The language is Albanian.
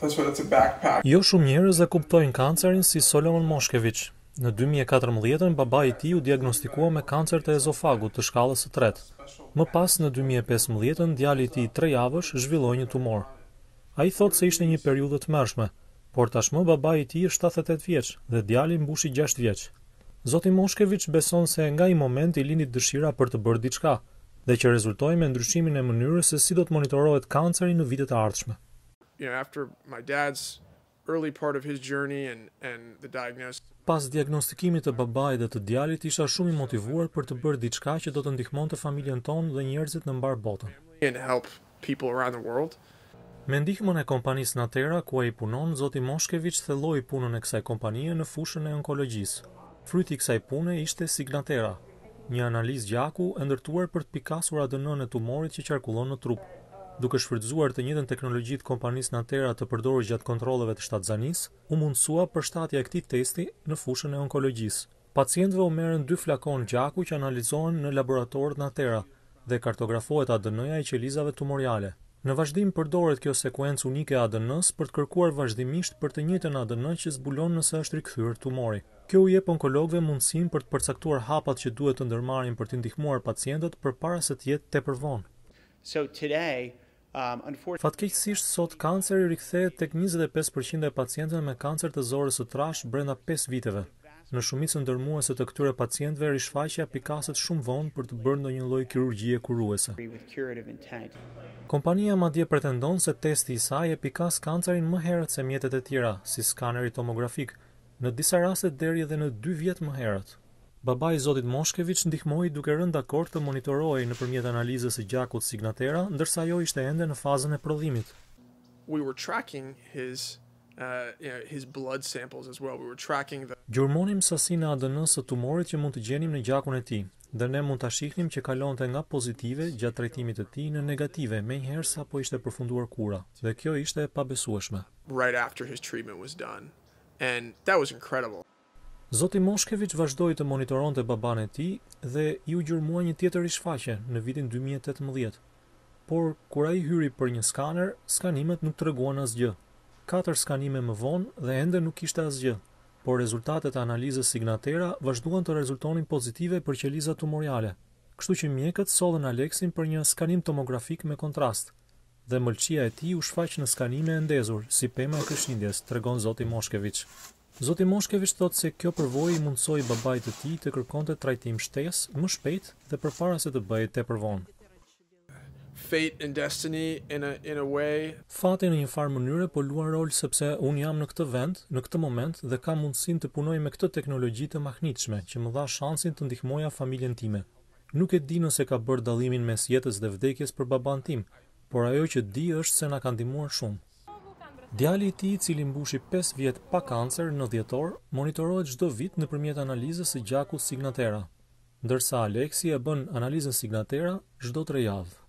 That's what it's a backpack. Jo shumë njerëz e kuptojnë kancerin si Solomon Moshkevich. Në 2014-ën babai i tij u diagnostikua me kancer të ezofagut të shkallës së tretë. Më pas në 2015-ën djali i ti, tij tre javësh zhvilloi një tumor. Ai thotë se ishte një periudhë të mërshme, por tashmë babai i tij është 78 vjeç dhe djali mbushi 6 vjeç. Zoti Moshkevich beson se nga i moment i lindit dëshira për të bërë diçka dhe që rezultoi me ndryshimin e mënyrës se si do të monitorohet kanceri në vitet e ardhshme you know after my dad's early part of his journey and and the diagnosis Pas diagnostikimit të babait dhe të djalit isha shumë i motivuar për të bërë diçka që do të ndihmonte familjen tonë dhe njerëzit në mbar botën. And help people around the world. Me ndihmën e kompanisë Natera, ku ai punon, zoti Moshkevich thelloi punën e kësaj kompanie në fushën e onkologjisë. Fryti i kësaj pune ishte Signatera, një analizë gjaku e ndërtuar për të pikasur ADN-n e tumorit që qarkullon në trup duke shfrytzuar të njëjtën teknologji të kompanisë Natera të përdorur gjatë kontrolleve të shtatzanisë, u mundsua përshtatja e këtij testi në fushën e onkologjisë. Pacientëve u merën dy flakon gjaku që analizohen në laboratorët Natera dhe kartografohet ADN-ja e qelizave tumoriale. Në vazhdim përdoret kjo sekuencë unike e ADN-s për të kërkuar vazhdimisht për të njëjtën ADN që zbulon nëse është rikthyer tumori. Kjo u jep onkologëve mundësinë për të përcaktuar hapat që duhet të ndërmarrin për të ndihmuar pacientët përpara se të jetë tepër vonë. So today Um, Fatkeqësisht, sot kanceri rikthehet tek 25% e pacientëve me kancer të zorës së trash brenda 5 viteve. Në shumicën dërmuese të këtyre pacientëve rishfaqja pikaset shumë vonë për të bërë ndonjë lloj kirurgjie kuruese. Kompania madje pretendon se testi i saj e pikas kancerin më herët se mjetet e tjera, si skaneri tomografik, në disa raste deri edhe në 2 vjet më herët. Baba i Zotit Moshkevich ndihmoi duke rënda dakord të në nëpërmjet analizës së gjakut Signatera, ndërsa ajo ishte ende në fazën e prodhimit. Uh, Gjurmonim sasinë e ADN-s së tumorit që mund të gjenim në gjakun e tij. Dhe ne mund ta shiknim që kalonte nga pozitive gjatë trajtimit të tij në negative më njëherë po ishte përfunduar kura. Dhe kjo ishte pabesueshme. Right after his treatment was done. And that was incredible. Zoti Moshkevic vazhdoj të monitoron të baban e ti dhe ju gjurmua një tjetër i shfaqe në vitin 2018. Por, kura i hyri për një skaner, skanimet nuk të reguan asgjë. Katër skanime më vonë dhe ende nuk ishte asgjë, por rezultatet e analizës signatera vazhduan të rezultonin pozitive për qeliza tumoriale. Kështu që mjekët sodhen Aleksin për një skanim tomografik me kontrast dhe mëlqia e ti u shfaq në skanime e ndezur, si pema e këshindjes, të Zoti Moshkevic. Zoti Moshkevi thotë se kjo përvojë i mundsoi babait të tij të kërkonte trajtim shtesë më shpejt dhe përpara se të bëhej tepër vonë. Fate and destiny in a in a way. Fati në një farë mënyrë po luan rol sepse un jam në këtë vend, në këtë moment dhe kam mundësinë të punoj me këtë teknologji të mahnitshme që më dha shansin të ndihmoja familjen time. Nuk e di nëse ka bërë dallimin mes jetës dhe vdekjes për baban tim, por ajo që di është se na ka ndihmuar shumë. Djali i ti, tij i cili mbushi 5 vjet pa kancer në dhjetor, monitorohet çdo vit nëpërmjet analizës së gjakut Signatera, ndërsa Alexi e bën analizën Signatera çdo 3 javë.